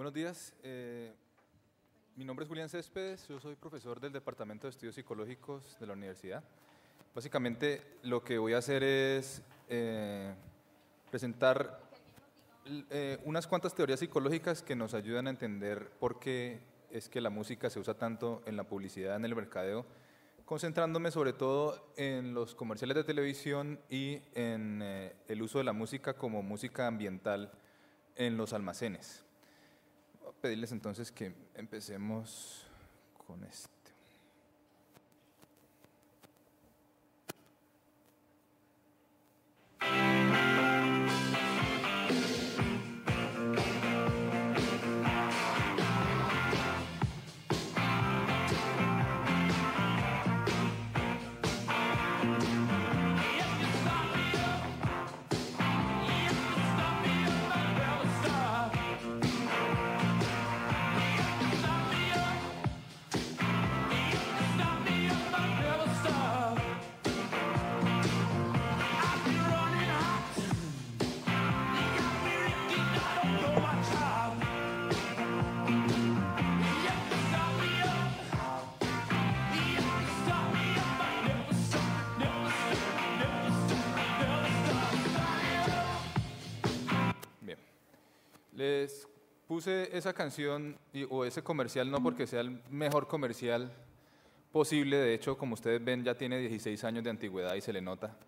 Buenos días. Eh, mi nombre es Julián Céspedes, yo soy profesor del Departamento de Estudios Psicológicos de la universidad. Básicamente lo que voy a hacer es eh, presentar eh, unas cuantas teorías psicológicas que nos ayudan a entender por qué es que la música se usa tanto en la publicidad, en el mercadeo, concentrándome sobre todo en los comerciales de televisión y en el uso de la música como música ambiental en los almacenes pedirles entonces que empecemos con esto. Les puse esa canción o ese comercial no porque sea el mejor comercial posible, de hecho, como ustedes ven, ya tiene 16 años de antigüedad y se le nota.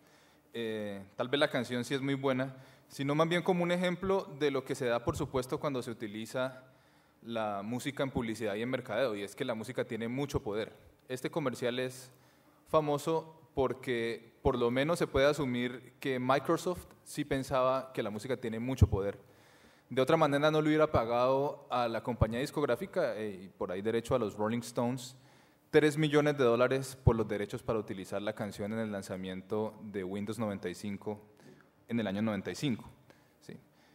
Eh, tal vez la canción sí es muy buena, sino más bien como un ejemplo de lo que se da, por supuesto, cuando se utiliza la música en publicidad y en mercadeo, y es que la música tiene mucho poder. Este comercial es famoso porque por lo menos se puede asumir que Microsoft sí pensaba que la música tiene mucho poder. De otra manera no le hubiera pagado a la compañía discográfica, eh, y por ahí derecho a los Rolling Stones, 3 millones de dólares por los derechos para utilizar la canción en el lanzamiento de Windows 95 en el año 95.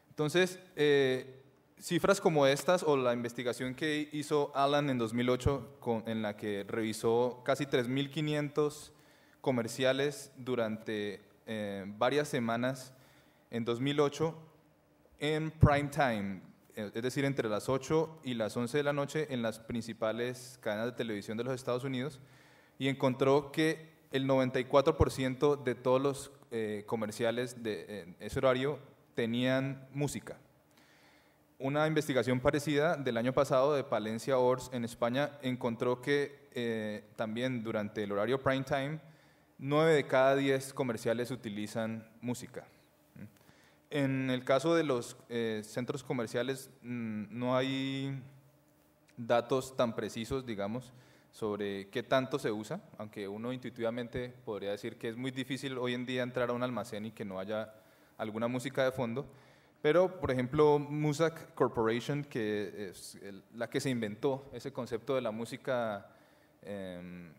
Entonces, eh, cifras como estas o la investigación que hizo Alan en 2008 con, en la que revisó casi 3.500 comerciales durante eh, varias semanas en 2008 en prime time, eh, es decir, entre las 8 y las 11 de la noche en las principales cadenas de televisión de los Estados Unidos y encontró que el 94% de todos los eh, comerciales de ese horario tenían música. Una investigación parecida del año pasado de Palencia Ors en España encontró que eh, también durante el horario prime time, 9 de cada 10 comerciales utilizan música. En el caso de los eh, centros comerciales mm, no hay datos tan precisos, digamos, sobre qué tanto se usa, aunque uno intuitivamente podría decir que es muy difícil hoy en día entrar a un almacén y que no haya alguna música de fondo. Pero, por ejemplo, Musac Corporation, que es la que se inventó ese concepto de la música em,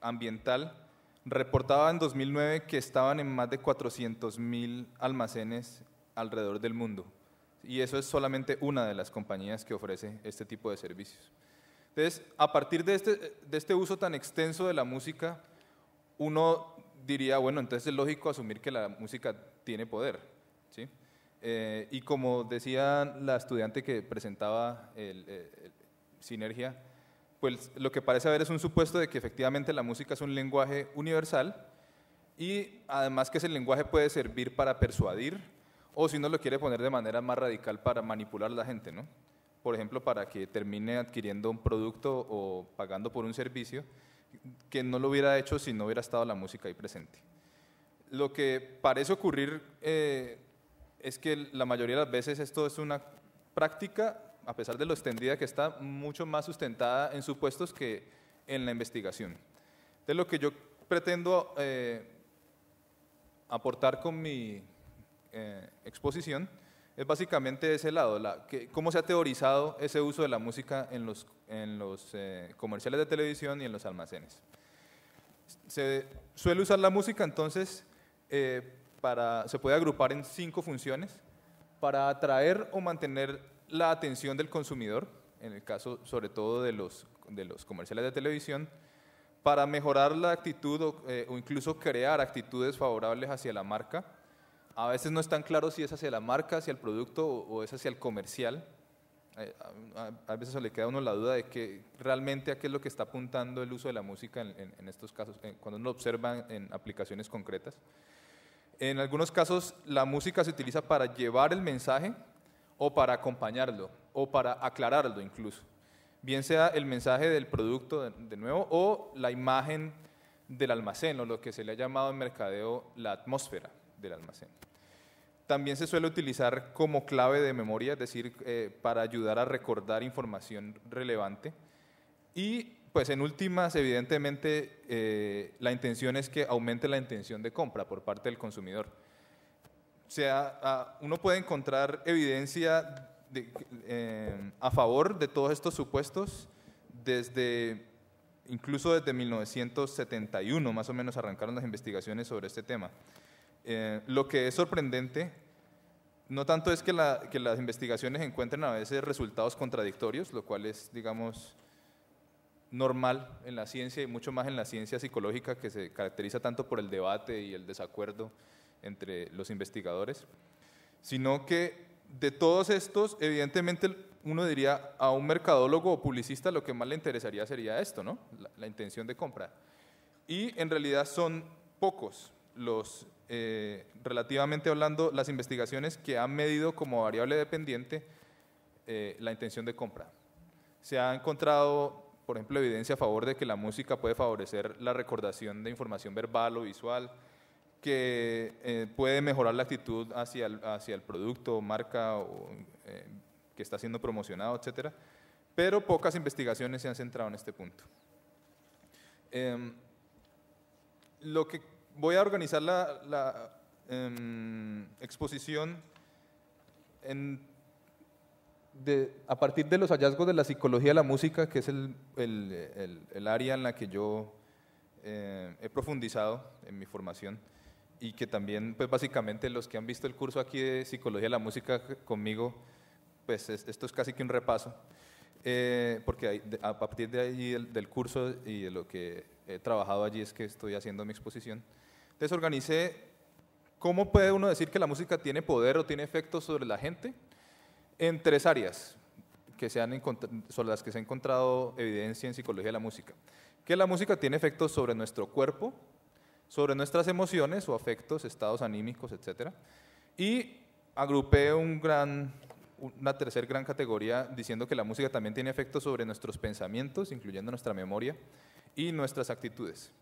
ambiental, reportaba en 2009 que estaban en más de mil almacenes alrededor del mundo. Y eso es solamente una de las compañías que ofrece este tipo de servicios. Entonces, a partir de este, este uso tan extenso de la música, uno diría, bueno, entonces es lógico asumir que la música tiene poder. ¿sí? Eh, y como decía la estudiante que presentaba Sinergia, pues, lo que parece haber es un supuesto de que efectivamente la música es un lenguaje universal y además que ese lenguaje puede servir para persuadir o si no lo quiere poner de manera más radical para manipular a la gente, ¿no? Por ejemplo, para que termine adquiriendo un producto o pagando por un servicio que no lo hubiera hecho si no hubiera estado la música ahí presente. Lo que parece ocurrir eh, es que la mayoría de las veces esto es una práctica a pesar de lo extendida que está, mucho más sustentada en supuestos que en la investigación. De lo que yo pretendo eh, aportar con mi eh, exposición es básicamente ese lado, la, cómo se ha teorizado ese uso de la música en los, en los eh, comerciales de televisión y en los almacenes. Se suele usar la música entonces para, se puede agrupar en cinco funciones para atraer o mantener la atención del consumidor, en el caso sobre todo de los, comerciales de televisión, para mejorar la actitud eh, o, incluso crear actitudes favorables hacia la marca. A veces no es tan claro si es hacia la marca, hacia el producto o, es hacia el comercial. Eh, a, veces se le queda a uno la duda de que realmente a qué es lo que está apuntando el uso de la música en, estos casos, cuando uno lo observa en aplicaciones concretas. En algunos casos la música se utiliza para llevar el mensaje, o para acompañarlo o para aclararlo incluso. Bien sea el mensaje del producto de nuevo o la imagen del almacén o lo que se le ha llamado en mercadeo la atmósfera del almacén. También se suele utilizar como clave de memoria, es decir, eh, para ayudar a recordar información relevante. Y pues en últimas, evidentemente, eh, la intención es que aumente la intención de compra por parte del consumidor sea, uno puede encontrar evidencia eh, a favor de todos estos supuestos desde incluso desde 1971 más o menos arrancaron las investigaciones sobre este tema. Eh, lo que es sorprendente no tanto es que, las investigaciones encuentren a veces resultados contradictorios, lo cual es, digamos, normal en la ciencia y mucho más en la ciencia psicológica que se caracteriza tanto por el debate y el desacuerdo entre los investigadores, sino que de todos estos, evidentemente uno diría a un mercadólogo o publicista lo que más le interesaría sería esto, ¿no? La, intención de compra. Y en realidad son pocos los, eh, relativamente hablando, las investigaciones que han medido como variable dependiente eh, la intención de compra. Se ha encontrado, por ejemplo, evidencia a favor de que la música puede favorecer la recordación de información verbal o visual, que eh, puede mejorar la actitud hacia el, hacia el producto, marca o, eh, que está siendo promocionado, etc. Pero pocas investigaciones se han centrado en este punto. Em, lo que voy a organizar la, em, exposición a partir de los hallazgos de la psicología de la música, que es el, el área en la que yo eh, he profundizado en mi formación y que también, pues básicamente los que han visto el curso aquí de Psicología de la Música conmigo, pues esto es casi que un repaso, eh, porque a partir de ahí del, curso y de lo que he trabajado allí es que estoy haciendo mi exposición. Entonces organicé, ¿cómo puede uno decir que la música tiene poder o tiene efectos sobre la gente? En tres áreas que se han sobre las que se ha encontrado evidencia en psicología de la música. Que la música tiene efectos sobre nuestro cuerpo, sobre nuestras emociones o afectos, estados anímicos, etc. Y agrupé una tercera gran categoría diciendo que la música también tiene efectos sobre nuestros pensamientos, incluyendo nuestra memoria, y nuestras actitudes.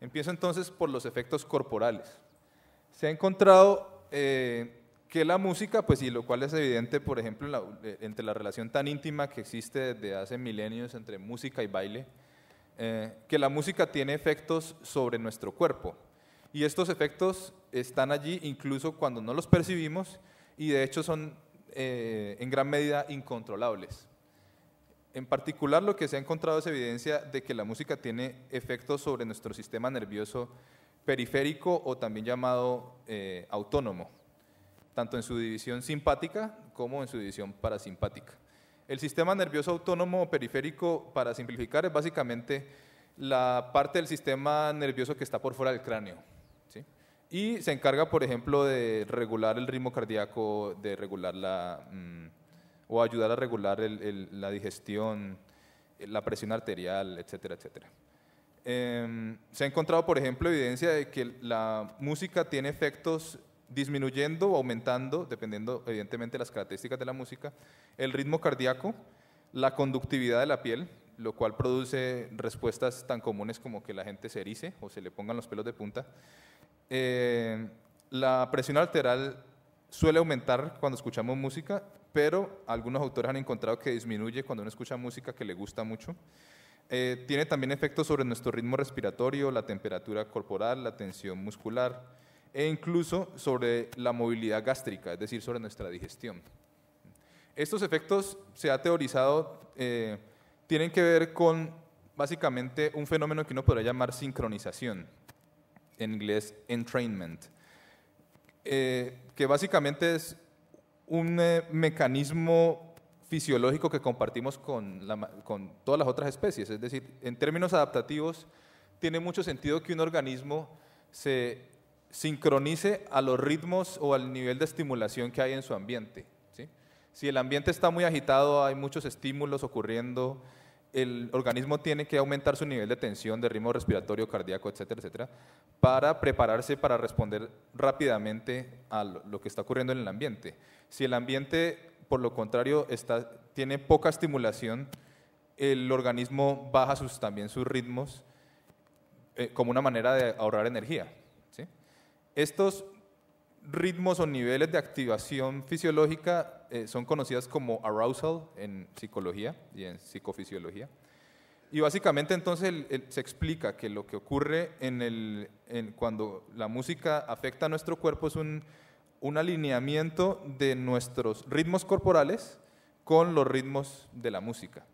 Empiezo entonces por los efectos corporales. Se ha encontrado eh, que la música, pues y lo cual es evidente, por ejemplo, eh, entre la relación tan íntima que existe desde hace milenios entre música y baile, eh, que la música tiene efectos sobre nuestro cuerpo. Y estos efectos están allí incluso cuando no los percibimos y de hecho son eh, en gran medida incontrolables. En particular lo que se ha encontrado es evidencia de que la música tiene efectos sobre nuestro sistema nervioso periférico o también llamado eh, autónomo, tanto en su división simpática como en su división parasimpática. El sistema nervioso autónomo periférico, para simplificar, es básicamente la parte del sistema nervioso que está por fuera del cráneo. Y se encarga, por ejemplo, de regular el ritmo cardíaco, de regular la... Mm, o ayudar a regular la digestión, la presión arterial, etcétera, etcétera. Em, se ha encontrado, por ejemplo, evidencia de que la música tiene efectos disminuyendo o aumentando, dependiendo evidentemente de las características de la música, el ritmo cardíaco, la conductividad de la piel, lo cual produce respuestas tan comunes como que la gente se erice o se le pongan los pelos de punta. Eh, la presión arterial suele aumentar cuando escuchamos música, pero algunos autores han encontrado que disminuye cuando uno escucha música que le gusta mucho. Eh, tiene también efectos sobre nuestro ritmo respiratorio, la temperatura corporal, la tensión muscular, e incluso sobre la movilidad gástrica, es decir, sobre nuestra digestión. Estos efectos, se ha teorizado, eh, tienen que ver con básicamente un fenómeno que uno podría llamar sincronización, en inglés entrainment, eh, que básicamente es un eh, mecanismo fisiológico que compartimos con, con todas las otras especies. Es decir, en términos adaptativos, tiene mucho sentido que un organismo se sincronice a los ritmos o al nivel de estimulación que hay en su ambiente. Si el ambiente está muy agitado, hay muchos estímulos ocurriendo, el organismo tiene que aumentar su nivel de tensión, de ritmo respiratorio, cardíaco, etcétera, etcétera, para prepararse para responder rápidamente a lo que está ocurriendo en el ambiente. Si el ambiente, por lo contrario, tiene poca estimulación, el organismo baja también sus ritmos eh, como una manera de ahorrar energía. Estos ritmos o niveles de activación fisiológica eh, son conocidas como arousal en psicología y en psicofisiología. Y básicamente entonces se explica que lo que ocurre cuando la música afecta a nuestro cuerpo es un, alineamiento de nuestros ritmos corporales con los ritmos de la música.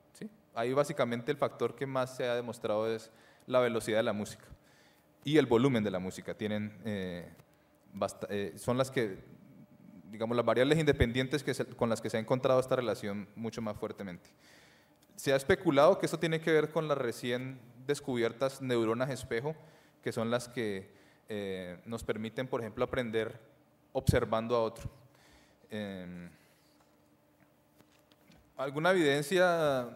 Ahí básicamente el factor que más se ha demostrado es la velocidad de la música y el volumen de la música. Tienen, eh, eh, son las que, digamos, las variables independientes que con las que se ha encontrado esta relación mucho más fuertemente. Se ha especulado que esto tiene que ver con las recién descubiertas neuronas espejo, que son las que eh, nos permiten, por ejemplo, aprender observando a otro. Em, alguna evidencia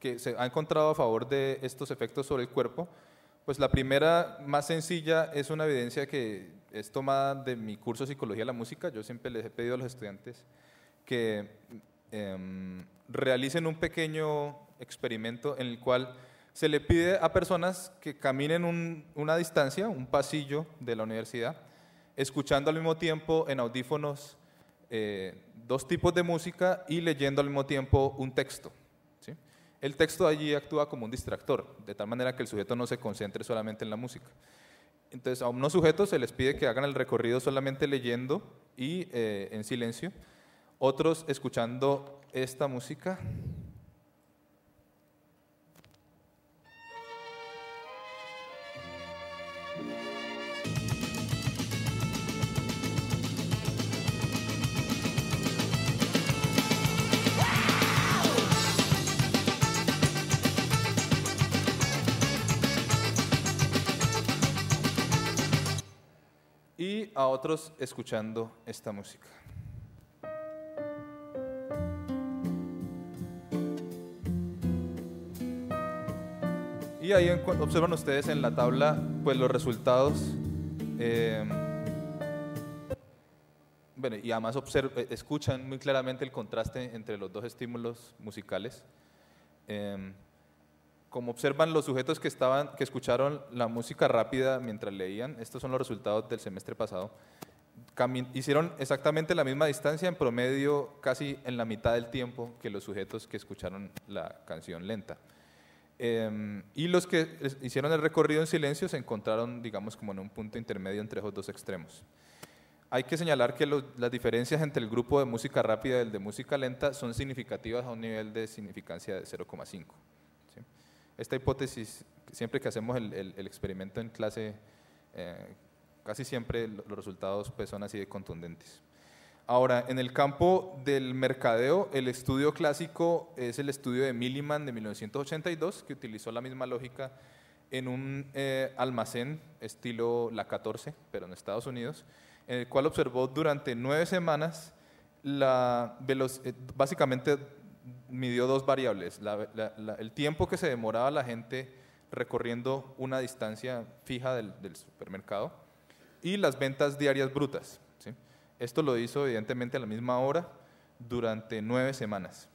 que se ha encontrado a favor de estos efectos sobre el cuerpo pues la primera, más sencilla, es una evidencia que es tomada de mi curso de Psicología de la Música. Yo siempre les he pedido a los estudiantes que em, realicen un pequeño experimento en el cual se le pide a personas que caminen una distancia, un pasillo de la universidad, escuchando al mismo tiempo en audífonos eh, dos tipos de música y leyendo al mismo tiempo un texto. El texto allí actúa como un distractor, de tal manera que el sujeto no se concentre solamente en la música. Entonces, a unos sujetos se les pide que hagan el recorrido solamente leyendo y eh, en silencio, otros escuchando esta música y a otros escuchando esta música. Y ahí observan ustedes en la tabla pues los resultados. Em, bueno, y además e-, escuchan muy claramente el contraste entre los dos estímulos musicales. Em, como observan los sujetos que, estaban, que escucharon la música rápida mientras leían, estos son los resultados del semestre pasado, hicieron exactamente la misma distancia en promedio casi en la mitad del tiempo que los sujetos que escucharon la canción lenta. Em, y los que hicieron el recorrido en silencio se encontraron, digamos, como en un punto intermedio entre esos dos extremos. Hay que señalar que las diferencias entre el grupo de música rápida y el de música lenta son significativas a un nivel de significancia de 0,5 esta hipótesis, siempre que hacemos el, experimento en clase, eh, casi siempre los resultados pues, son así de contundentes. Ahora, en el campo del mercadeo, el estudio clásico es el estudio de Milliman de 1982, que utilizó la misma lógica en un eh, almacén estilo La 14, pero en Estados Unidos, en el cual observó durante nueve semanas la eh, básicamente midió dos variables, el tiempo que se demoraba la gente recorriendo una distancia fija del, supermercado y las ventas diarias brutas. Esto lo hizo evidentemente a la misma hora durante nueve semanas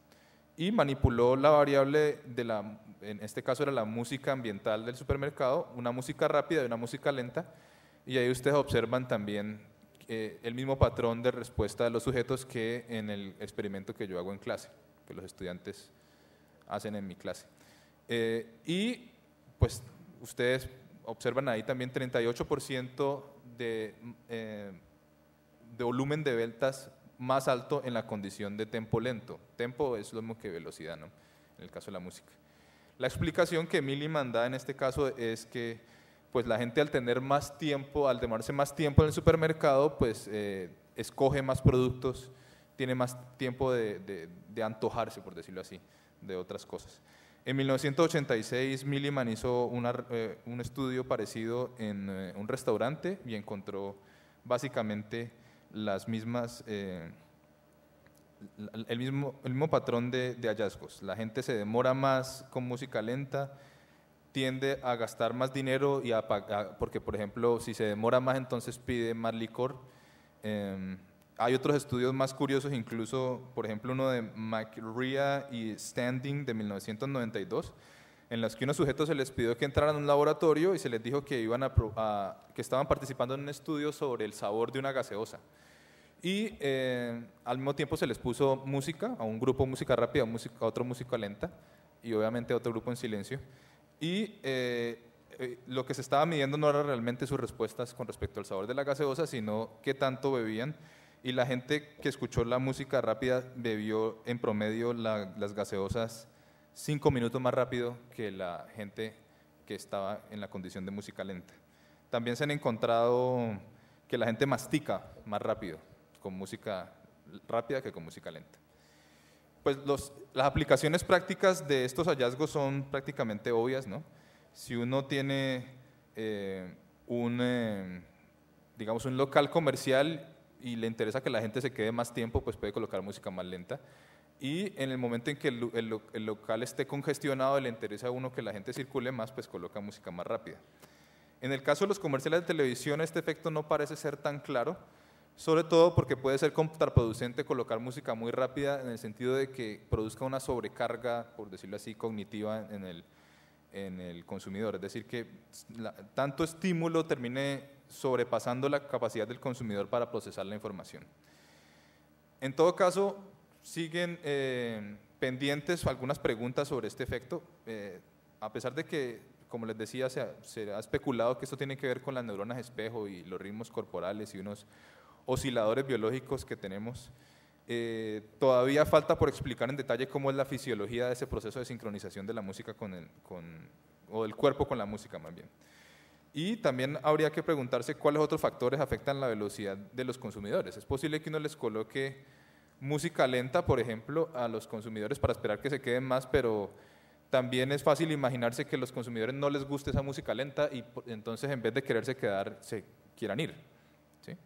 y manipuló la variable de la, en este caso era la música ambiental del supermercado, una música rápida y una música lenta, y ahí ustedes observan también eh, el mismo patrón de respuesta de los sujetos que en el experimento que yo hago en clase que los estudiantes hacen en mi clase. Eh, y pues ustedes observan ahí también 38% eh, de, volumen de ventas más alto en la condición de tempo lento. Tempo es lo mismo que velocidad, ¿no? En el caso de la música. La explicación que Emily manda en este caso es que pues la gente al tener más tiempo, al demorarse más tiempo en el supermercado, pues eh, escoge más productos tiene más tiempo de, antojarse, por decirlo así, de otras cosas. En 1986, Milliman hizo eh, un estudio parecido en eh, un restaurante y encontró básicamente las mismas, eh, el, mismo, mismo patrón de, hallazgos. La gente se demora más con música lenta, tiende a gastar más dinero y a, porque, por ejemplo, si se demora más, entonces pide más licor em, hay otros estudios más curiosos, incluso, por ejemplo, uno de McRea y Standing de 1992, en los que unos sujetos se les pidió que entraran a un laboratorio y se les dijo que, iban a, que estaban participando en un estudio sobre el sabor de una gaseosa. Y eh, al mismo tiempo se les puso música, a un grupo música rápida, a otro música lenta y obviamente a otro grupo en silencio. Y eh, eh, lo que se estaba midiendo no era realmente sus respuestas con respecto al sabor de la gaseosa, sino qué tanto bebían y la gente que escuchó la música rápida bebió en promedio las gaseosas cinco minutos más rápido que la gente que estaba en la condición de música lenta. También se han encontrado que la gente mastica más rápido con música rápida que con música lenta. Pues las aplicaciones prácticas de estos hallazgos son prácticamente obvias, ¿no? Si uno tiene eh, un, eh, digamos, un local comercial y le interesa que la gente se quede más tiempo, pues puede colocar música más lenta. Y en el momento en que el, local esté congestionado, le interesa a uno que la gente circule más, pues coloca música más rápida. En el caso de los comerciales de televisión, este efecto no parece ser tan claro, sobre todo porque puede ser contraproducente colocar música muy rápida en el sentido de que produzca una sobrecarga, por decirlo así, cognitiva en el, consumidor. Es decir, que tanto estímulo termine sobrepasando la capacidad del consumidor para procesar la información. En todo caso, siguen eh, pendientes algunas preguntas sobre este efecto, eh, a pesar de que, como les decía, se ha, especulado que esto tiene que ver con las neuronas espejo y los ritmos corporales y unos osciladores biológicos que tenemos. Eh, todavía falta por explicar en detalle cómo es la fisiología de ese proceso de sincronización de la música con el, con, o del cuerpo con la música más bien. Y también habría que preguntarse cuáles otros factores afectan la velocidad de los consumidores. Es posible que uno les coloque música lenta, por ejemplo, a los consumidores para esperar que se queden más, pero también es fácil imaginarse que los consumidores no les guste esa música lenta y entonces en vez de quererse quedar, se quieran ir.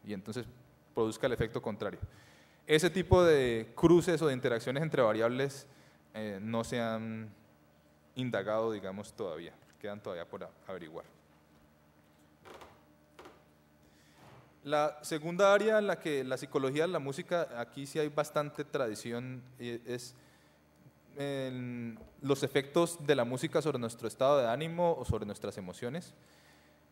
Y entonces produzca el efecto contrario. Ese tipo de cruces o de interacciones entre variables eh, no se han indagado, digamos, todavía, quedan todavía por averiguar. La segunda área en la que la psicología de la música, aquí sí hay bastante tradición, eh, es los efectos de la música sobre nuestro estado de ánimo o sobre nuestras emociones.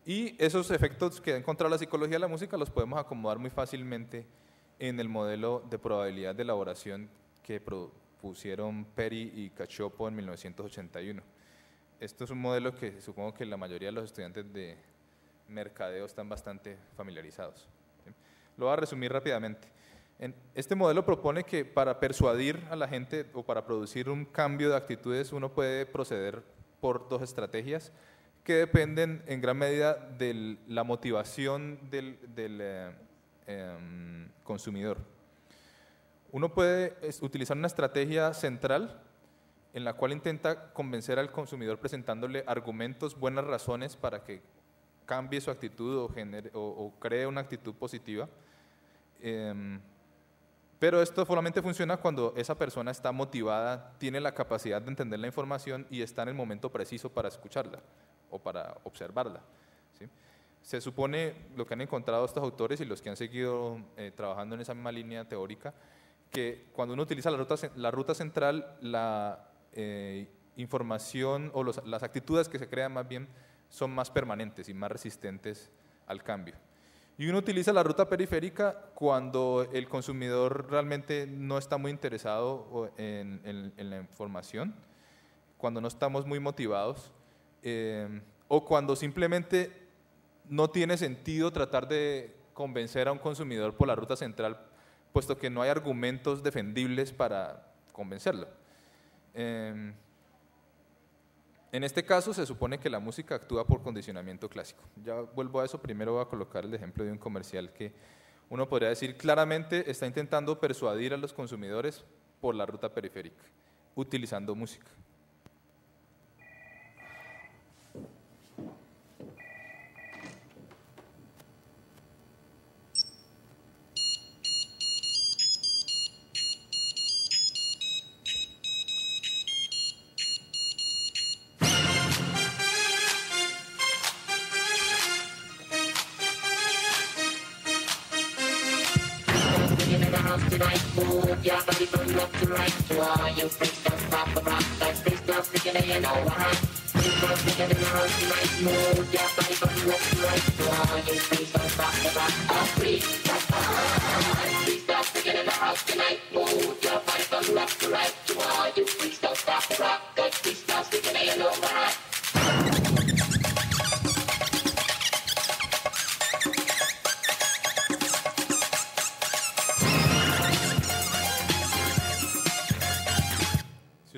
Y esos efectos que ha encontrado la psicología de la música los podemos acomodar muy fácilmente en el modelo de probabilidad de elaboración que propusieron Perry y Cachopo en 1981. Esto es un modelo que supongo que la mayoría de los estudiantes de, mercadeo están bastante familiarizados. Lo voy a resumir rápidamente. este modelo propone que para persuadir a la gente o para producir un cambio de actitudes uno puede proceder por dos estrategias que dependen en gran medida de la motivación del, eh, em, consumidor. Uno puede utilizar una estrategia central en la cual intenta convencer al consumidor presentándole argumentos, buenas razones para que cambie su actitud o, o, cree una actitud positiva. Em, pero esto solamente funciona cuando esa persona está motivada, tiene la capacidad de entender la información y está en el momento preciso para escucharla o para observarla. Se supone lo que han encontrado estos autores y los que han seguido eh, trabajando en esa misma línea teórica, que cuando uno utiliza la ruta, la ruta central, la eh, información o las actitudes que se crean más bien son más permanentes y más resistentes al cambio. Y uno utiliza la ruta periférica cuando el consumidor realmente no está muy interesado en, la información, cuando no estamos muy motivados, eh, o cuando simplemente no tiene sentido tratar de convencer a un consumidor por la ruta central, puesto que no hay argumentos defendibles para convencerlo. Eh, en este caso se supone que la música actúa por condicionamiento clásico. Ya vuelvo a eso, primero voy a colocar el ejemplo de un comercial que uno podría decir claramente está intentando persuadir a los consumidores por la ruta periférica, utilizando música. left right, move your body from left to right. To all you freaks, do rock. That's freaks, do in overhand. Freaks, do tonight, move your body from left to right. To all you freaks, do rock. That's freaks, that's in the house tonight, move your body from left to right. To all you freaks, do rock. That's freaks, don't stick it in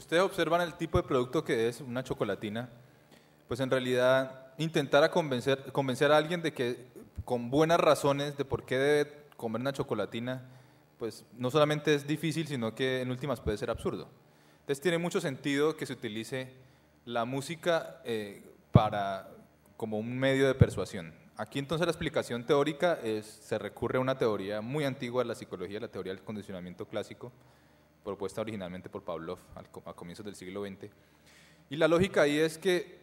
ustedes observan el tipo de producto que es una chocolatina, pues en realidad intentar convencer, convencer a alguien de que con buenas razones de por qué debe comer una chocolatina, pues no solamente es difícil, sino que en últimas puede ser absurdo. Entonces tiene mucho sentido que se utilice la música eh, para, como un medio de persuasión. Aquí entonces la explicación teórica es, se recurre a una teoría muy antigua de la psicología, la teoría del condicionamiento clásico, propuesta originalmente por Pavlov a comienzos del siglo XX. Y la lógica ahí es que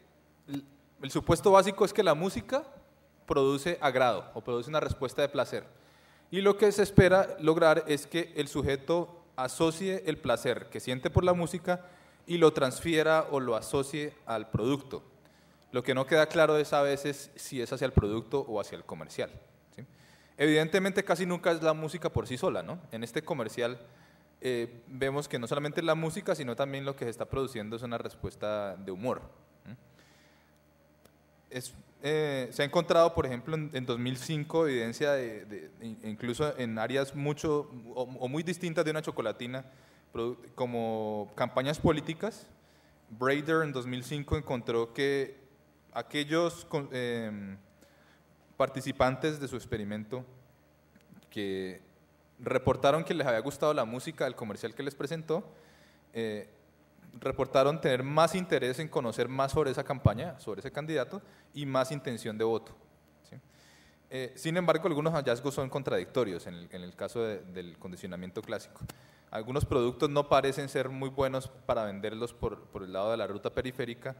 el supuesto básico es que la música produce agrado o produce una respuesta de placer. Y lo que se espera lograr es que el sujeto asocie el placer que siente por la música y lo transfiera o lo asocie al producto. Lo que no queda claro es a veces si es hacia el producto o hacia el comercial. Evidentemente casi nunca es la música por sí sola, En este comercial eh, vemos que no solamente la música, sino también lo que se está produciendo es una respuesta de humor. Eh, se ha encontrado, por ejemplo, en, 2005 evidencia, de, incluso en áreas mucho o, muy distintas de una chocolatina, como campañas políticas. Brader en 2005 encontró que aquellos em, participantes de su experimento que reportaron que les había gustado la música del comercial que les presentó, eh, reportaron tener más interés en conocer más sobre esa campaña, sobre ese candidato, y más intención de voto. Eh, sin embargo, algunos hallazgos son contradictorios en el, caso del condicionamiento clásico. Algunos productos no parecen ser muy buenos para venderlos por, por el lado de la ruta periférica,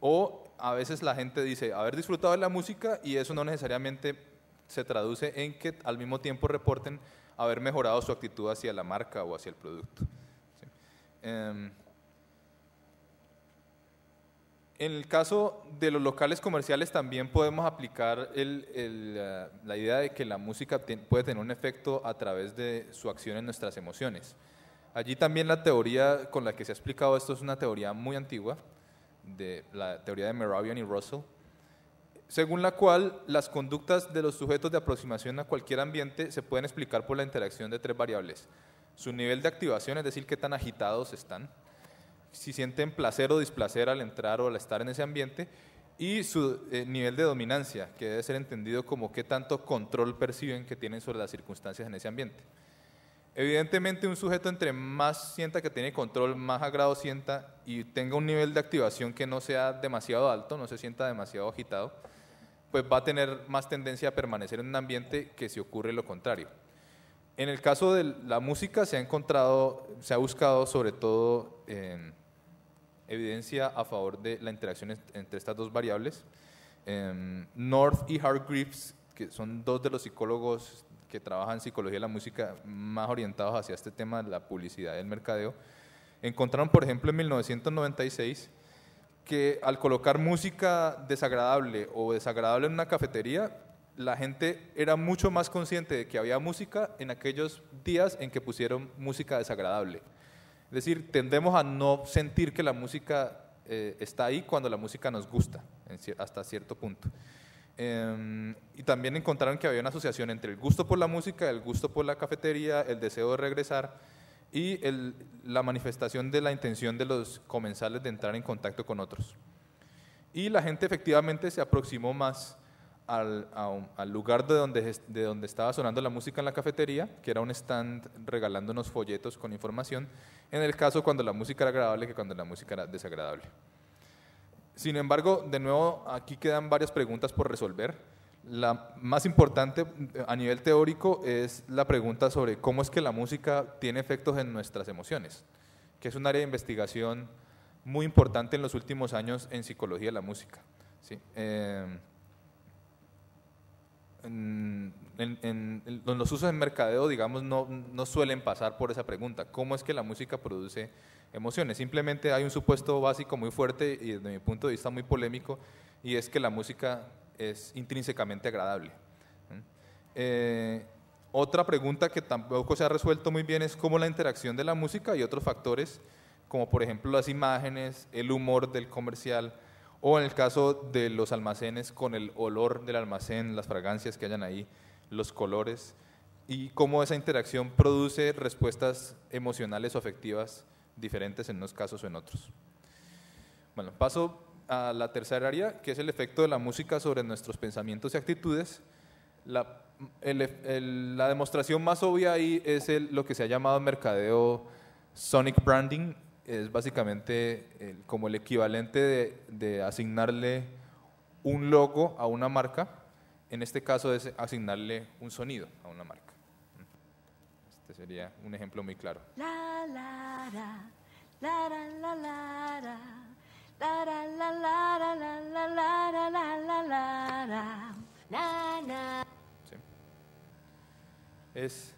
o a veces la gente dice haber disfrutado de la música y eso no necesariamente se traduce en que al mismo tiempo reporten haber mejorado su actitud hacia la marca o hacia el producto. Em, en el caso de los locales comerciales también podemos aplicar eh, la idea de que la música puede tener un efecto a través de su acción en nuestras emociones. Allí también la teoría con la que se ha explicado esto es una teoría muy antigua, de la teoría de Meravian y Russell, según la cual las conductas de los sujetos de aproximación a cualquier ambiente se pueden explicar por la interacción de tres variables. Su nivel de activación, es decir, qué tan agitados están, si sienten placer o displacer al entrar o al estar en ese ambiente, y su eh, nivel de dominancia, que debe ser entendido como qué tanto control perciben que tienen sobre las circunstancias en ese ambiente. Evidentemente, un sujeto entre más sienta que tiene control, más agrado sienta y tenga un nivel de activación que no sea demasiado alto, no se sienta demasiado agitado, pues va a tener más tendencia a permanecer en un ambiente que si ocurre lo contrario. En el caso de la música se ha encontrado, se ha buscado sobre todo em, evidencia a favor de la interacción entre estas dos variables. Em, North y Hargreaves, que son dos de los psicólogos que trabajan en psicología de la música más orientados hacia este tema de la publicidad y el mercadeo, encontraron, por ejemplo, en 1996 que al colocar música desagradable o desagradable en una cafetería, la gente era mucho más consciente de que había música en aquellos días en que pusieron música desagradable. Es decir, tendemos a no sentir que la música eh, está ahí cuando la música nos gusta, hasta cierto punto. Em, y también encontraron que había una asociación entre el gusto por la música, el gusto por la cafetería, el deseo de regresar y la manifestación de la intención de los comensales de entrar en contacto con otros. Y la gente efectivamente se aproximó más al, lugar de donde, de donde estaba sonando la música en la cafetería, que era un stand regalándonos folletos con información, en el caso cuando la música era agradable que cuando la música era desagradable. Sin embargo, de nuevo, aquí quedan varias preguntas por resolver. La más importante eh, a nivel teórico es la pregunta sobre cómo es que la música tiene efectos en nuestras emociones, que es un área de investigación muy importante en los últimos años en psicología de la música. Eh, en, los usos en mercadeo, digamos, no, no, suelen pasar por esa pregunta. ¿Cómo es que la música produce emociones? Simplemente hay un supuesto básico muy fuerte y desde mi punto de vista muy polémico, y es que la música es intrínsecamente agradable. Eh, otra pregunta que tampoco se ha resuelto muy bien es cómo la interacción de la música y otros factores, como por ejemplo las imágenes, el humor del comercial, o en el caso de los almacenes con el olor del almacén, las fragancias que hayan ahí, los colores, y cómo esa interacción produce respuestas emocionales o afectivas diferentes en unos casos o en otros. Bueno, paso la tercera área, que es el efecto de la música sobre nuestros pensamientos y actitudes. La, demostración más obvia ahí es lo que se ha llamado mercadeo sonic branding, es básicamente como el equivalente de, asignarle un logo a una marca, en este caso es asignarle un sonido a una marca. Este sería un ejemplo muy claro. Es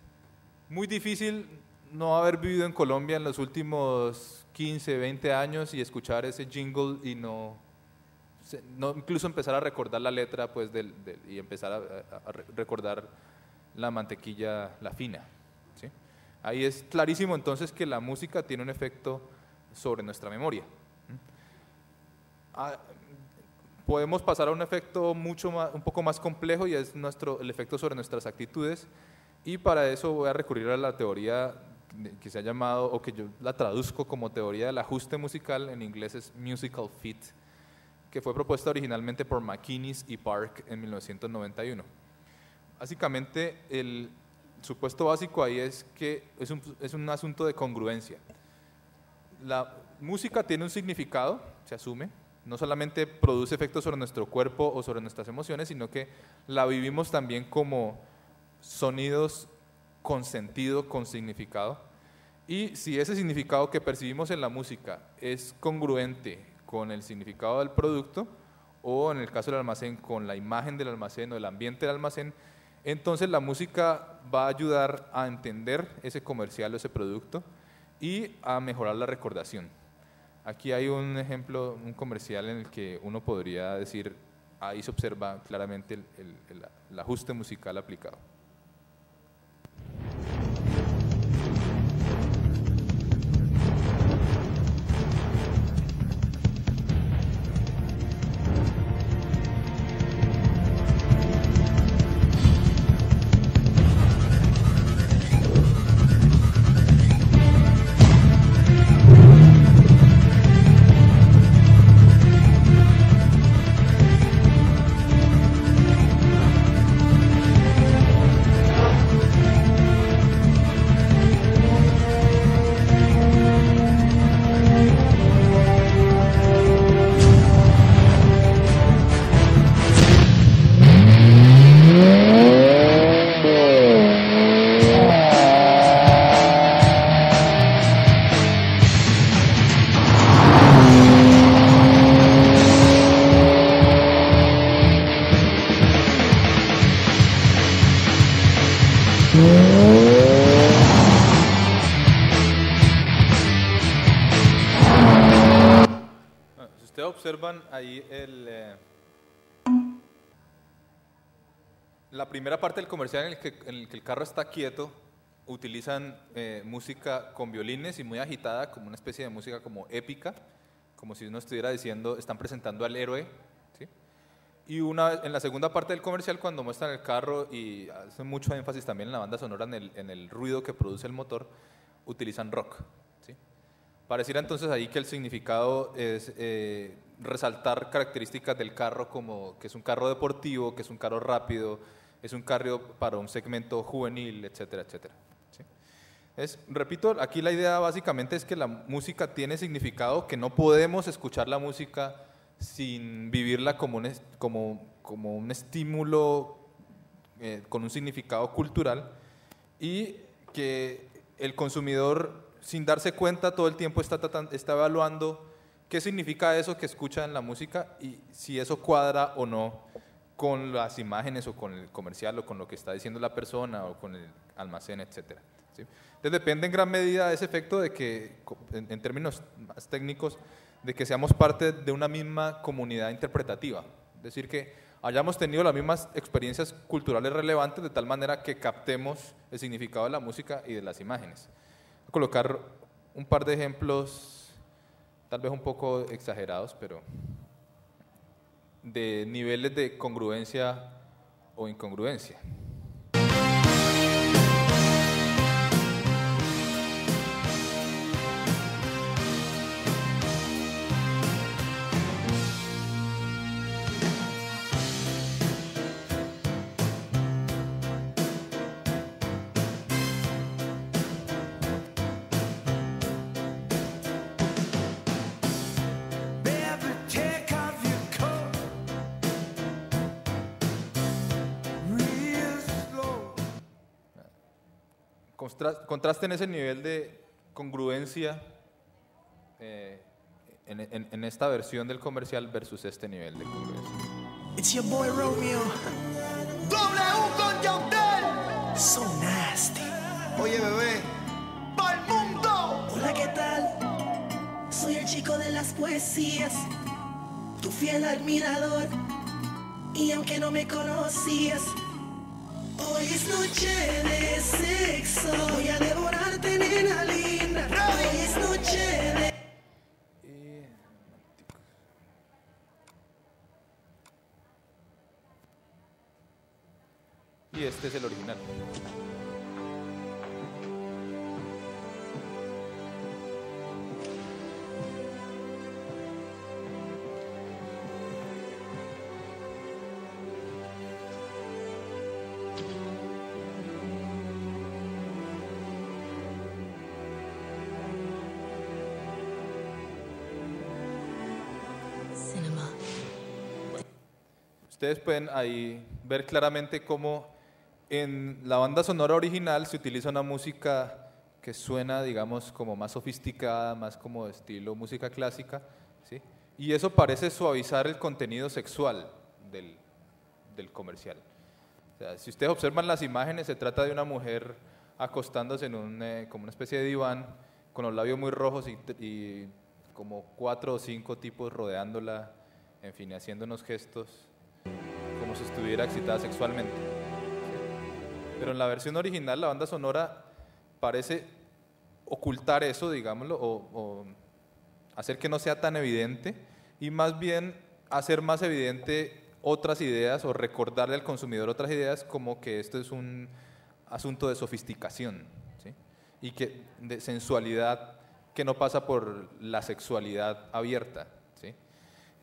muy difícil no haber vivido en Colombia en los últimos 15, 20 años y escuchar ese jingle y no, no incluso empezar a recordar la letra pues, y empezar a, recordar la mantequilla, la fina. Ahí es clarísimo entonces que la música tiene un efecto sobre nuestra memoria. Ah, podemos pasar a un efecto mucho más, un poco más complejo y es nuestro, el efecto sobre nuestras actitudes y para eso voy a recurrir a la teoría que se ha llamado, o que yo la traduzco como teoría del ajuste musical, en inglés es musical fit, que fue propuesta originalmente por McKinney y Park en 1991. Básicamente el supuesto básico ahí es que es un, es un asunto de congruencia. La música tiene un significado, se asume, no solamente produce efectos sobre nuestro cuerpo o sobre nuestras emociones, sino que la vivimos también como sonidos con sentido, con significado. Y si ese significado que percibimos en la música es congruente con el significado del producto, o en el caso del almacén, con la imagen del almacén o el ambiente del almacén, entonces la música va a ayudar a entender ese comercial o ese producto y a mejorar la recordación. Aquí hay un ejemplo, un comercial en el que uno podría decir, ahí se observa claramente el, ajuste musical aplicado. primera parte del comercial en el que, el, carro está quieto, utilizan eh, música con violines y muy agitada, como una especie de música como épica, como si uno estuviera diciendo, están presentando al héroe. Y una, en la segunda parte del comercial, cuando muestran el carro y hacen mucho énfasis también en la banda sonora, en el, ruido que produce el motor, utilizan rock. ¿sí? Pareciera entonces ahí que el significado es eh, resaltar características del carro como que es un carro deportivo, que es un carro rápido, es un carrier para un segmento juvenil, etcétera, etcétera. Es, repito, aquí la idea básicamente es que la música tiene significado, que no podemos escuchar la música sin vivirla como un, como, un estímulo eh, con un significado cultural y que el consumidor sin darse cuenta todo el tiempo está, está evaluando qué significa eso que escucha en la música y si eso cuadra o no con las imágenes o con el comercial o con lo que está diciendo la persona o con el almacén, etc. Entonces depende en gran medida de ese efecto de que, en, términos más técnicos, de que seamos parte de una misma comunidad interpretativa. Es decir, que hayamos tenido las mismas experiencias culturales relevantes de tal manera que captemos el significado de la música y de las imágenes. Voy a colocar un par de ejemplos, tal vez un poco exagerados, pero de niveles de congruencia o incongruencia. contrasten ese nivel de congruencia eh, en, esta versión del comercial versus este nivel de congruencia. It's your boy Romeo. W con Yandel. So nasty. Oye, bebé. el mundo! Hola, ¿qué tal? Soy el chico de las poesías, tu fiel admirador. Y aunque no me conocías, Hoy es noche de sexo, voy a devorarte, nena linda. Hoy es noche de. y este es el original. ustedes pueden ahí ver claramente cómo en la banda sonora original se utiliza una música que suena, digamos, como más sofisticada, más como estilo música clásica, ¿sí? Y eso parece suavizar el contenido sexual del, del comercial. si ustedes observan las imágenes, se trata de una mujer acostándose en un, eh, como una especie de diván, con los labios muy rojos y, y como cuatro o cinco tipos rodeándola, en fin, haciendo unos gestos estuviera excitada sexualmente. Pero en la versión original la banda sonora parece ocultar eso, digámoslo, o, hacer que no sea tan evidente y más bien hacer más evidente otras ideas o recordarle al consumidor otras ideas como que esto es un asunto de sofisticación y que de sensualidad que no pasa por la sexualidad abierta. ¿sí?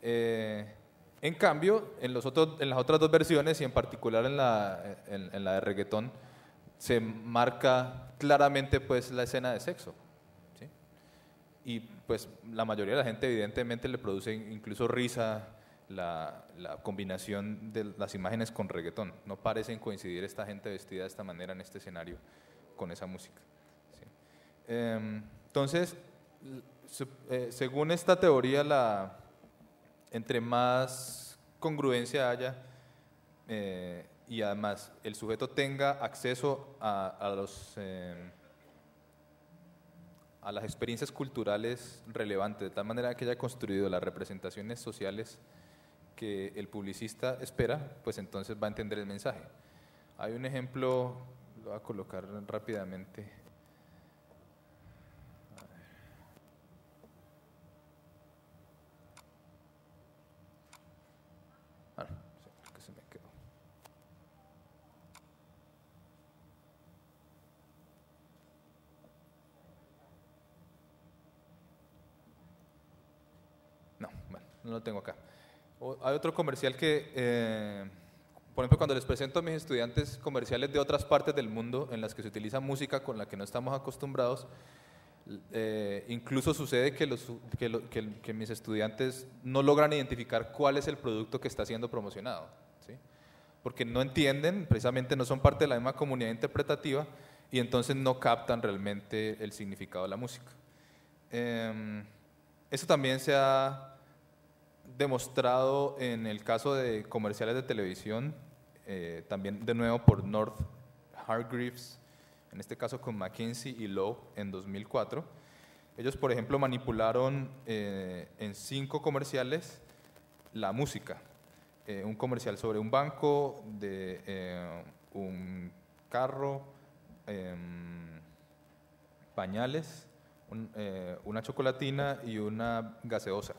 Eh, en cambio, en, los en las otras dos versiones, y en particular en la, de reggaetón, se marca claramente pues, la escena de sexo. Y pues la mayoría de la gente evidentemente le produce incluso risa la, combinación de las imágenes con reggaetón. No parecen coincidir esta gente vestida de esta manera en este escenario con esa música. Em, entonces, eh, según esta teoría, la entre más congruencia haya eh, y además el sujeto tenga acceso a, los, eh, a las experiencias culturales relevantes, de tal manera que haya construido las representaciones sociales que el publicista espera, pues entonces va a entender el mensaje. Hay un ejemplo, lo voy a colocar rápidamente. no lo tengo acá. hay otro comercial que, eh, por ejemplo, cuando les presento a mis estudiantes comerciales de otras partes del mundo en las que se utiliza música con la que no estamos acostumbrados, eh, incluso sucede que, los, mis estudiantes no logran identificar cuál es el producto que está siendo promocionado, porque no entienden, precisamente no son parte de la misma comunidad interpretativa y entonces no captan realmente el significado de la música. Em, eso también se ha demostrado en el caso de comerciales de televisión, eh, también de nuevo por North Hargreaves, en este caso con McKinsey y Lowe en 2004. Ellos, por ejemplo, manipularon eh, en cinco comerciales la música. Eh, un comercial sobre un banco, de un carro, em, pañales, una chocolatina y una gaseosa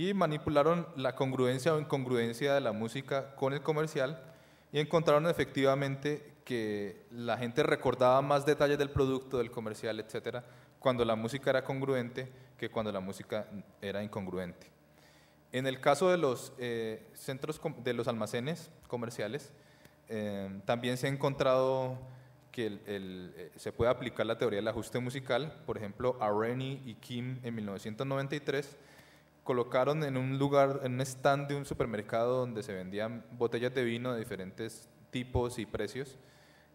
y manipularon la congruencia o incongruencia de la música con el comercial y encontraron efectivamente que la gente recordaba más detalles del producto, del comercial, etcétera, cuando la música era congruente que cuando la música era incongruente. En el caso de los eh, centros de los almacenes comerciales, eh, también se ha encontrado que eh, se puede aplicar la teoría del ajuste musical. Por ejemplo, a Rennie y Kim en 1993 colocaron en un lugar, en un stand de un supermercado donde se vendían botellas de vino de diferentes tipos y precios.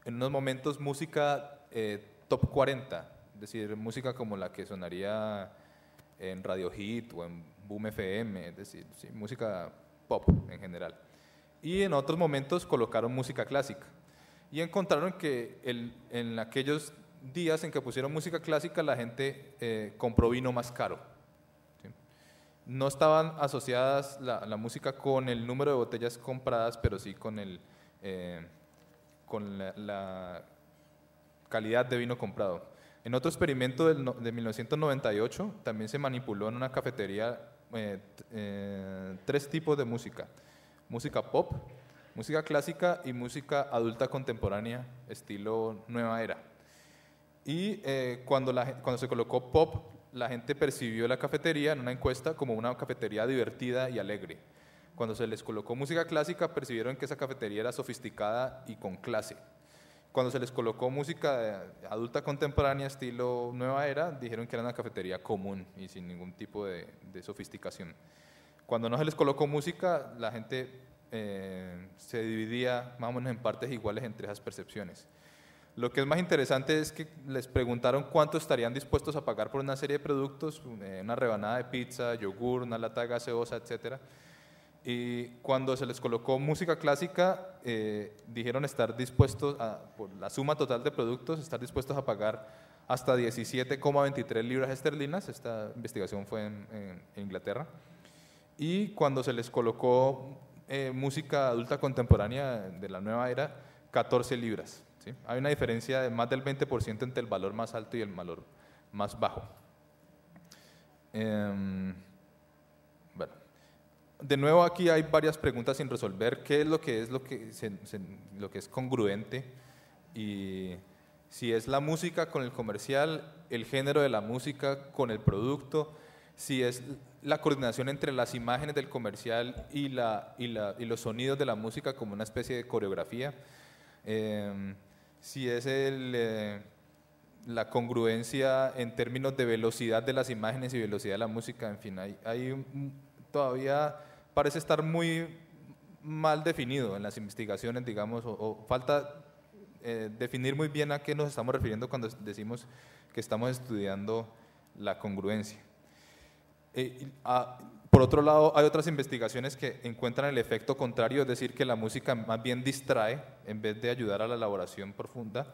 En unos momentos música eh, top 40, es decir, música como la que sonaría en Radio Hit o en Boom FM, es decir, música pop en general. Y en otros momentos colocaron música clásica. Y encontraron que en aquellos días en que pusieron música clásica, la gente eh, compró vino más caro no estaban asociadas la, música con el número de botellas compradas, pero sí con, el, eh, con la, calidad de vino comprado. En otro experimento de 1998 también se manipuló en una cafetería eh, eh, tres tipos de música. Música pop, música clásica y música adulta contemporánea, estilo nueva era. Y cuando, cuando se colocó pop la gente percibió la cafetería en una encuesta como una cafetería divertida y alegre. Cuando se les colocó música clásica, percibieron que esa cafetería era sofisticada y con clase. Cuando se les colocó música eh, adulta contemporánea, estilo nueva era, dijeron que era una cafetería común y sin ningún tipo de, sofisticación. Cuando no se les colocó música, la gente eh, se dividía más en partes iguales entre esas percepciones. Lo que es más interesante es que les preguntaron cuánto estarían dispuestos a pagar por una serie de productos, eh, una rebanada de pizza, yogur, una lata gaseosa, etc. Y cuando se les colocó música clásica, eh, dijeron estar dispuestos, a, por la suma total de productos, estar dispuestos a pagar hasta 17,23 libras esterlinas. Esta investigación fue en, Inglaterra. Y cuando se les colocó eh, música adulta contemporánea de la nueva era, 14 libras. Hay una diferencia de más del 20% entre el valor más alto y el valor más bajo. Em, bueno, de nuevo aquí hay varias preguntas sin resolver. ¿Qué es lo que es lo que, lo que es congruente? Y si es la música con el comercial, el género de la música con el producto, si es la coordinación entre las imágenes del comercial y, la, y, la, y los sonidos de la música como una especie de coreografía. Eh, si es eh, la congruencia en términos de velocidad de las imágenes y velocidad de la música, en fin, hay, todavía parece estar muy mal definido en las investigaciones, digamos, o, falta eh, definir muy bien a qué nos estamos refiriendo cuando decimos que estamos estudiando la congruencia. Eh, ah, por otro lado, hay otras investigaciones que encuentran el efecto contrario, es decir, que la música más bien distrae en vez de ayudar a la elaboración profunda.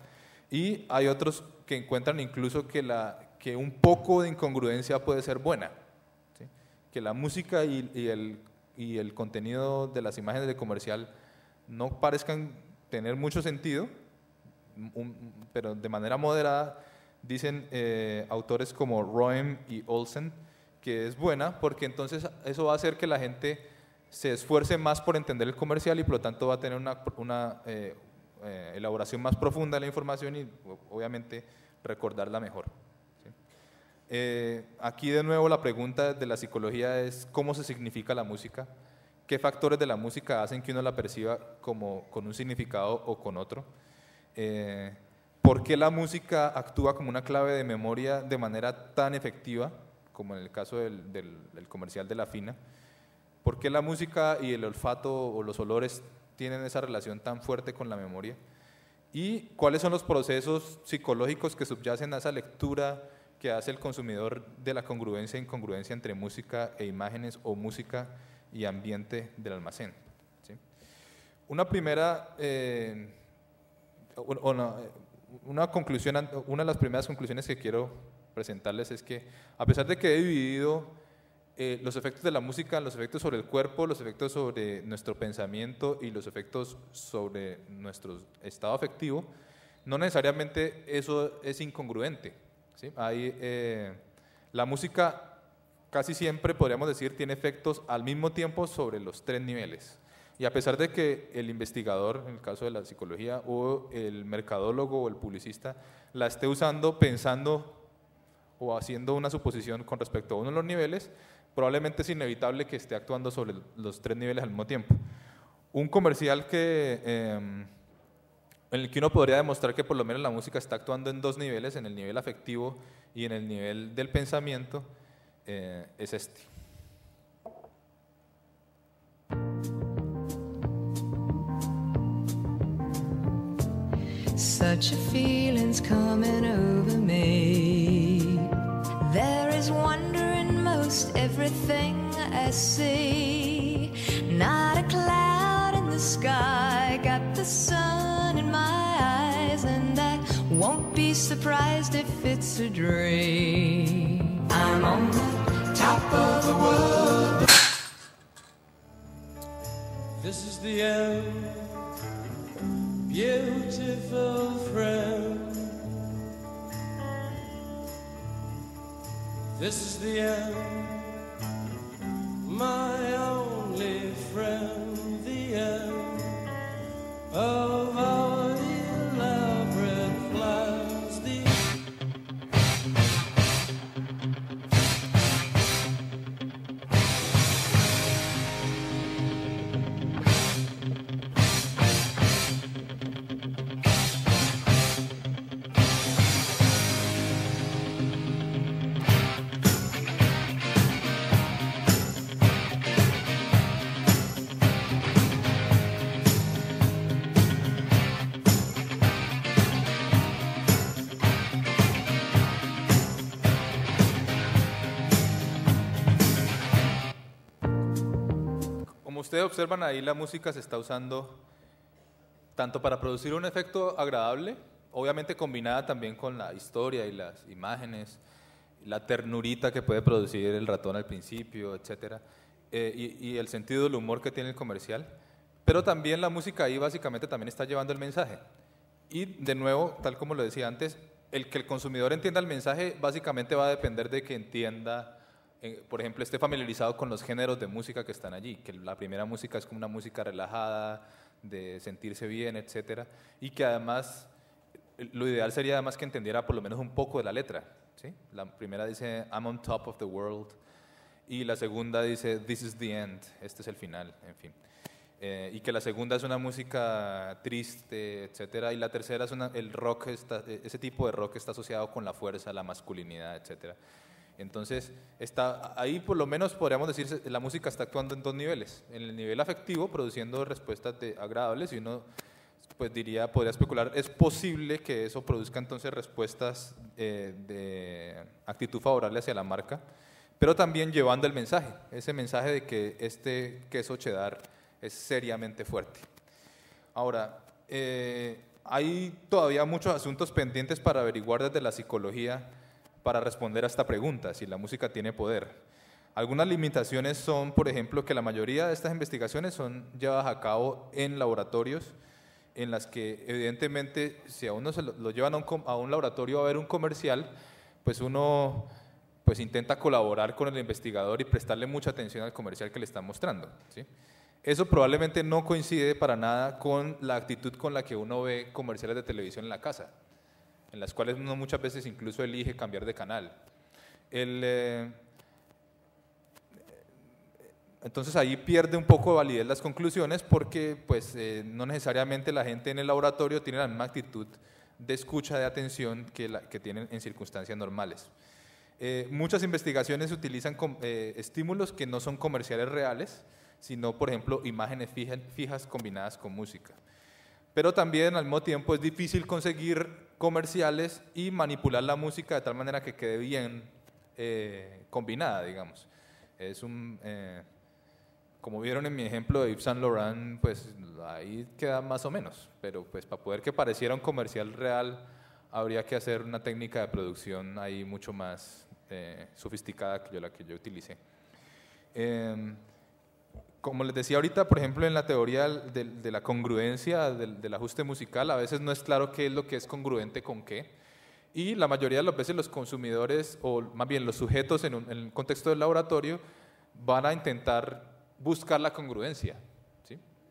Y hay otros que encuentran incluso que, la, que un poco de incongruencia puede ser buena, que la música y, el, contenido de las imágenes de comercial no parezcan tener mucho sentido, pero de manera moderada, dicen eh, autores como Roem y Olsen, que es buena, porque entonces eso va a hacer que la gente se esfuerce más por entender el comercial y por lo tanto va a tener una, eh, eh, elaboración más profunda de la información y obviamente recordarla mejor. Eh, aquí de nuevo la pregunta de la psicología es cómo se significa la música, qué factores de la música hacen que uno la perciba como con un significado o con otro. ¿Por qué la música actúa como una clave de memoria de manera tan efectiva? como en el caso del, comercial de la fina, ¿por qué la música y el olfato o los olores tienen esa relación tan fuerte con la memoria? ¿Y cuáles son los procesos psicológicos que subyacen a esa lectura que hace el consumidor de la congruencia e incongruencia entre música e imágenes o música y ambiente del almacén? ¿sí? Una primera... una, eh, eh, una conclusión, una de las primeras conclusiones que quiero presentarles es que, a pesar de que he dividido eh, los efectos de la música, los efectos sobre el cuerpo, los efectos sobre nuestro pensamiento y los efectos sobre nuestro estado afectivo, no necesariamente eso es incongruente. ¿sí? Hay, eh, la música casi siempre, podríamos decir, tiene efectos al mismo tiempo sobre los tres niveles. Y a pesar de que el investigador, en el caso de la psicología, o el mercadólogo o el publicista, la esté usando pensando o haciendo una suposición con respecto a uno de los niveles, probablemente es inevitable que esté actuando sobre los tres niveles al mismo tiempo. Un comercial que, em, en el que uno podría demostrar que por lo menos la música está actuando en dos niveles, en el nivel afectivo y en el nivel del pensamiento, eh, es este. Such feeling's coming over me. There is wonder in most everything I see. Not a cloud in the sky, got the sun in my eyes, and I won't be surprised if it's a dream. I'm on the top of the world. This is the end, beautiful friend. This is the end, my ustedes observan ahí, la música se está usando tanto para producir un efecto agradable, obviamente combinada también con la historia y las imágenes, la ternurita que puede producir el ratón al principio, etcétera, eh, y, y, el sentido del humor que tiene el comercial, pero también la música ahí básicamente también está llevando el mensaje. Y de nuevo, tal como lo decía antes, el que el consumidor entienda el mensaje básicamente va a depender de que entienda por ejemplo, esté familiarizado con los géneros de música que están allí, que la primera música es como una música relajada, de sentirse bien, etcétera, y que además eh, lo ideal sería además que entendiera por lo menos un poco de la letra. ¿sí? La primera dice I'm on top of the world y la segunda dice This is the end, este es el final, en fin. Eh, y que la segunda es una música triste, etcétera, y la tercera es una, el rock, e, ese tipo de rock está asociado con la fuerza, la masculinidad, etcétera. Entonces, está, ahí por lo menos podríamos decir la música está actuando en dos niveles. En el nivel afectivo, produciendo respuestas de, agradables, y uno pues diría, podría especular, es posible que eso produzca entonces respuestas eh, de actitud favorable hacia la marca, pero también llevando el mensaje, ese mensaje de que este queso cheddar es seriamente fuerte. Ahora, eh, hay todavía muchos asuntos pendientes para averiguar desde la psicología para responder a esta pregunta, si la música tiene poder. Algunas limitaciones son, por ejemplo, que la mayoría de estas investigaciones son llevadas a cabo en laboratorios, en las que evidentemente si a uno se lo, llevan a un, laboratorio a ver un comercial, pues uno pues intenta colaborar con el investigador y prestarle mucha atención al comercial que le están mostrando. Eso probablemente no coincide para nada con la actitud con la que uno ve comerciales de televisión en la casa en las cuales uno muchas veces incluso elige cambiar de canal. Eh, entonces ahí pierde un poco de validez las conclusiones porque pues, eh, no necesariamente la gente en el laboratorio tiene la misma actitud de escucha, de atención que, que tienen en circunstancias normales. Eh, muchas investigaciones utilizan estímulos que no son comerciales reales, sino, por ejemplo, imágenes fijas combinadas con música pero también al mismo tiempo es difícil conseguir comerciales y manipular la música de tal manera que quede bien eh, combinada, digamos. Es un, eh, como vieron en mi ejemplo de Yves Saint Laurent, pues ahí queda más o menos, pero pues para poder que pareciera un comercial real habría que hacer una técnica de producción ahí mucho más eh, sofisticada que la que yo utilicé. Em, como les decía ahorita, por ejemplo, en la teoría de, la congruencia del, ajuste musical, a veces no es claro qué es lo que es congruente con qué. Y la mayoría de las veces los consumidores, o más bien los sujetos en, el contexto del laboratorio, van a intentar buscar la congruencia,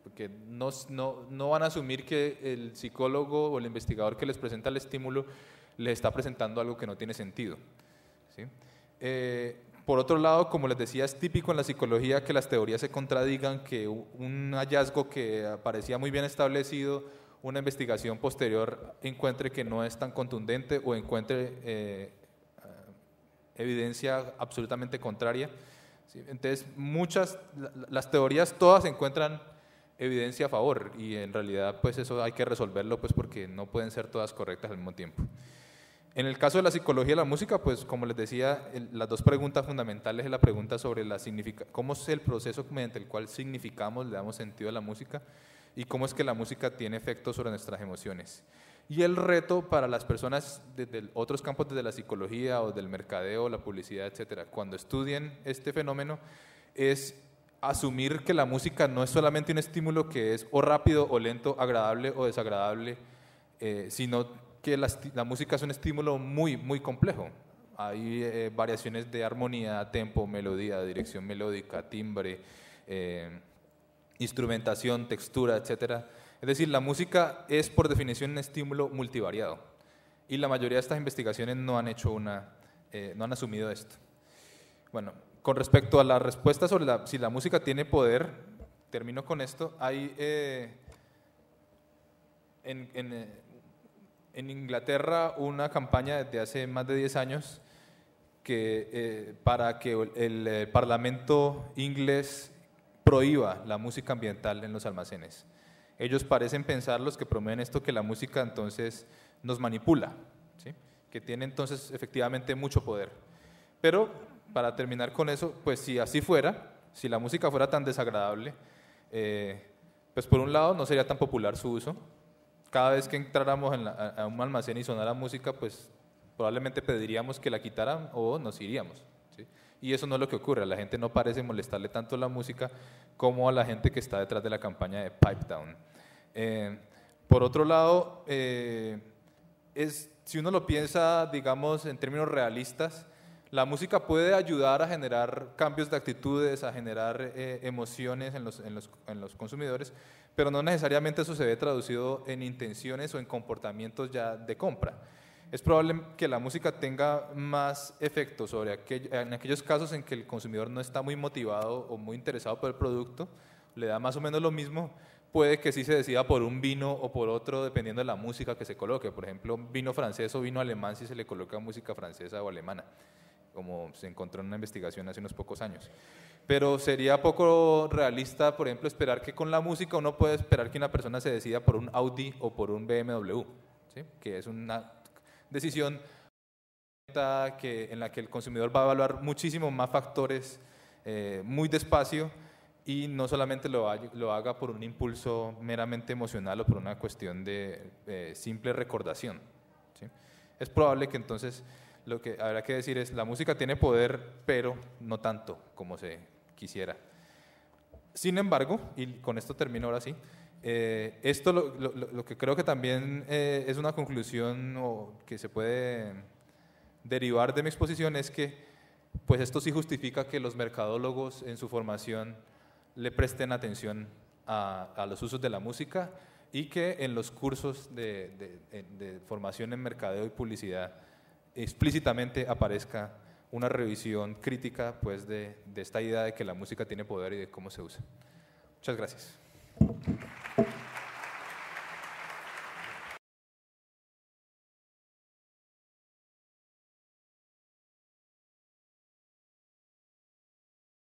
porque no, no, no van a asumir que el psicólogo o el investigador que les presenta el estímulo les está presentando algo que no tiene sentido. ¿sí? Eh, por otro lado, como les decía, es típico en la psicología que las teorías se contradigan, que un hallazgo que parecía muy bien establecido, una investigación posterior encuentre que no es tan contundente o encuentre eh, eh, evidencia absolutamente contraria. Entonces, muchas, las teorías todas encuentran evidencia a favor y en realidad pues eso hay que resolverlo pues porque no pueden ser todas correctas al mismo tiempo. En el caso de la psicología de la música, pues como les decía, las dos preguntas fundamentales es la pregunta sobre la cómo es el proceso mediante el cual significamos, le damos sentido a la música y cómo es que la música tiene efectos sobre nuestras emociones. Y el reto para las personas desde de otros campos, desde la psicología o del mercadeo, la publicidad, etcétera, cuando estudien este fenómeno, es asumir que la música no es solamente un estímulo que es o rápido o lento, agradable o desagradable, eh, sino que la, música es un estímulo muy, muy complejo. Hay eh, variaciones de armonía, tempo, melodía, dirección melódica, timbre, eh, instrumentación, textura, etc. Es decir, la música es por definición un estímulo multivariado. Y la mayoría de estas investigaciones no han hecho una, eh, no han asumido esto. Bueno, con respecto a la respuesta sobre si la música tiene poder, termino con esto. Hay en en Inglaterra una campaña desde hace más de 10 años que, eh, para que el, eh, Parlamento inglés prohíba la música ambiental en los almacenes. Ellos parecen pensar, los que promueven esto, que la música entonces nos manipula, que tiene entonces efectivamente mucho poder. Pero para terminar con eso, pues si así fuera, si la música fuera tan desagradable, eh, pues por un lado no sería tan popular su uso, cada vez que entráramos a un almacén y sonara música, pues probablemente pediríamos que la quitaran o nos iríamos. Y eso no es lo que ocurre. A la gente no parece molestarle tanto la música como a la gente que está detrás de la campaña de Pipe Down. Eh, por otro lado, eh, es, si uno lo piensa, digamos, en términos realistas, la música puede ayudar a generar cambios de actitudes, a generar eh, emociones en los consumidores, pero no necesariamente eso se ve traducido en intenciones o en comportamientos ya de compra. Es probable que la música tenga más efecto sobre en aquellos casos en que el consumidor no está muy motivado o muy interesado por el producto, le da más o menos lo mismo, puede que sí se decida por un vino o por otro dependiendo de la música que se coloque. Por ejemplo, vino francés o vino alemán si se le coloca música francesa o alemana, como se encontró en una investigación hace unos pocos años pero sería poco realista, por ejemplo, esperar que con la música uno pueda esperar que una persona se decida por un Audi o por un BMW, que es una decisión que, en la que el consumidor va a evaluar muchísimos más factores eh, muy despacio y no solamente lo, lo, haga por un impulso meramente emocional o por una cuestión de eh, simple recordación. Es probable que entonces lo que habrá que decir es, la música tiene poder, pero no tanto como se quisiera. Sin embargo, y con esto termino ahora sí, eh, esto lo, que creo que también eh, es una conclusión o que se puede derivar de mi exposición es que pues esto sí justifica que los mercadólogos en su formación le presten atención a, los usos de la música y que en los cursos de, de formación en mercadeo y publicidad explícitamente aparezca una revisión crítica pues, de, de esta idea de que la música tiene poder y de cómo se usa. Muchas gracias.